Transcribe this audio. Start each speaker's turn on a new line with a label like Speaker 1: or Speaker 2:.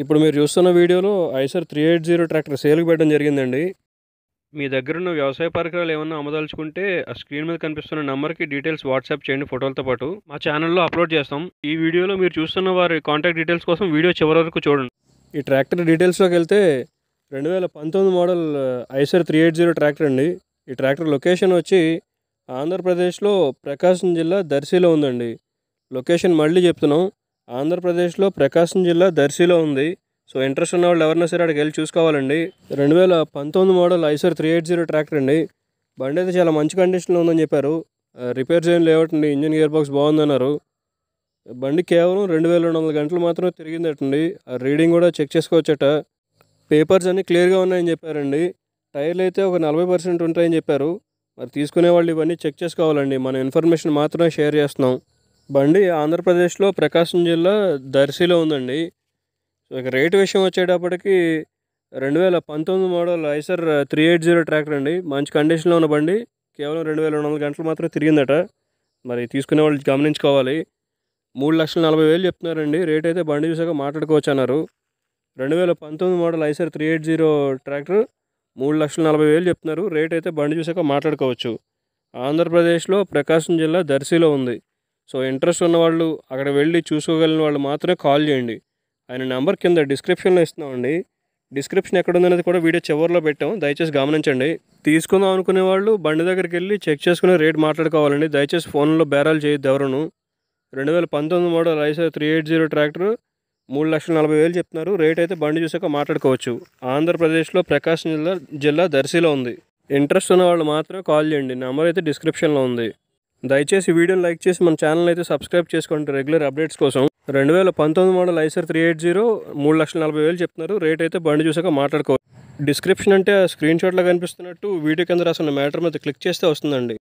Speaker 1: ఇప్పుడు మీరు చూస్తున్న వీడియోలో Eicher three eight zero tractor సేల్కి పెట్టడం జరిగిందండి మీ దగ్గర ఉన్న వ్యవసాయ పరికరాలు ఏమన్నా అమ్మదలుచుకుంటే ఆ స్క్రీన్ మీద కనిపిస్తున్న నెంబర్కి డీటెయిల్స్ వాట్సాప్ చేయండి ఫోటోలతో పాటు మా ఛానల్లో అప్లోడ్ చేస్తాం ఈ వీడియోలో మీరు చూస్తున్న వారి కాంటాక్ట్ డీటెయిల్స్ కోసం వీడియో చివరి వరకు చూడండి ఈ ట్రాక్టర్ డీటెయిల్స్లోకి వెళ్తే రెండు వేల పంతొమ్మిది model Eicher three eight zero tractor అండి ఈ ట్రాక్టర్ లొకేషన్ వచ్చి ఆంధ్రప్రదేశ్లో ప్రకాశం జిల్లా దర్శిలో ఉందండి లొకేషన్ మళ్ళీ చెప్తున్నాం ఆంధ్రప్రదేశ్లో ప్రకాశం జిల్లా దర్శిలో ఉంది సో ఇంట్రెస్ట్ ఉన్న వాళ్ళు ఎవరైనా సరే అక్కడికి వెళ్ళి చూసుకోవాలండి రెండు వేల పంతొమ్మిది model Eicher three eight zero tractor అండి బండి అయితే చాలా మంచి కండిషన్లో ఉందని చెప్పారు రిపేర్ చేయని లేవటండి ఇంజిన్ గేర్ బాక్స్ బాగుందన్నారు బండి కేవలం రెండు వేల రెండు వందల గంటలు మాత్రమే తిరిగిందటండి ఆ రీడింగ్ కూడా చెక్ చేసుకోవచ్చట పేపర్స్ అన్నీ క్లియర్గా ఉన్నాయని చెప్పారండి టైర్లు అయితే ఒక నలభై పర్సెంట్ ఉంటాయని చెప్పారు మరి తీసుకునే వాళ్ళు ఇవన్నీ చెక్ చేసుకోవాలండి మన ఇన్ఫర్మేషన్ మాత్రమే షేర్ చేస్తున్నాం బండి ఆంధ్రప్రదేశ్లో ప్రకాశం జిల్లా దర్శిలో ఉందండి సో ఇక రేటు విషయం వచ్చేటప్పటికి రెండు వేల పంతొమ్మిది model Eicher three eight zero tractor అండి మంచి కండిషన్లో ఉన్న బండి కేవలం రెండు వేల రెండు వందల గంటలు మాత్రమే తిరిగిందట మరి తీసుకునే వాళ్ళు గమనించుకోవాలి మూడు లక్షల నలభై వేలు చెప్తున్నారండి రేట్ అయితే బండి చూసాక మాట్లాడుకోవచ్చు అన్నారు రెండు వేల పంతొమ్మిది model Eicher three eight zero tractor మూడు లక్షల నలభై వేలు చెప్తున్నారు రేట్ అయితే బండి చూసాక మాట్లాడుకోవచ్చు ఆంధ్రప్రదేశ్లో ప్రకాశం జిల్లా దర్శిలో ఉంది సో ఇంట్రెస్ట్ ఉన్న వాళ్ళు అక్కడ వెళ్ళి చూసుకోగలిగిన వాళ్ళు మాత్రమే కాల్ చేయండి ఆయన నెంబర్ కింద డిస్క్రిప్షన్లో ఇస్తున్నామండి డిస్క్రిప్షన్ ఎక్కడ ఉందనేది కూడా వీడియో చివరిలో పెట్టాం దయచేసి గమనించండి తీసుకుందాం అనుకునే వాళ్ళు బండి దగ్గరికి వెళ్ళి చెక్ చేసుకుని రేట్ మాట్లాడుకోవాలండి దయచేసి ఫోన్లో బేరాలు చేయొద్దు ఎవరును రెండు వేల పంతొమ్మిది model Eicher three eight zero tractor మూడు లక్షల నలభై వేలు చెప్తున్నారు రేట్ అయితే బండి చూసాక మాట్లాడుకోవచ్చు ఆంధ్రప్రదేశ్లో ప్రకాశం జిల్లా జిల్లా దర్శిలో ఉంది ఇంట్రెస్ట్ ఉన్న వాళ్ళు మాత్రమే కాల్ చేయండి నెంబర్ అయితే డిస్క్రిప్షన్లో ఉంది దయచేసి వీడియోని లైక్ చేసి మన ఛానల్ అయితే సబ్స్క్రైబ్ చేసుకోండి రెగ్యులర్ అప్డేట్స్ కోసం రెండు వేల పంతొమ్మిది model Eicher three eight zero మూడు లక్షల నలభై వేలు చెప్తున్నారు రేట్ అయితే బండి చూసాక మాట్లాడుకోవాలి డిస్క్రిప్షన్ అంటే స్క్రీన్ షాట్లో కనిపిస్తున్నట్టు వీడియో కింద రాసిన మ్యాటర్ మీద క్లిక్ చేస్తే వస్తుందండి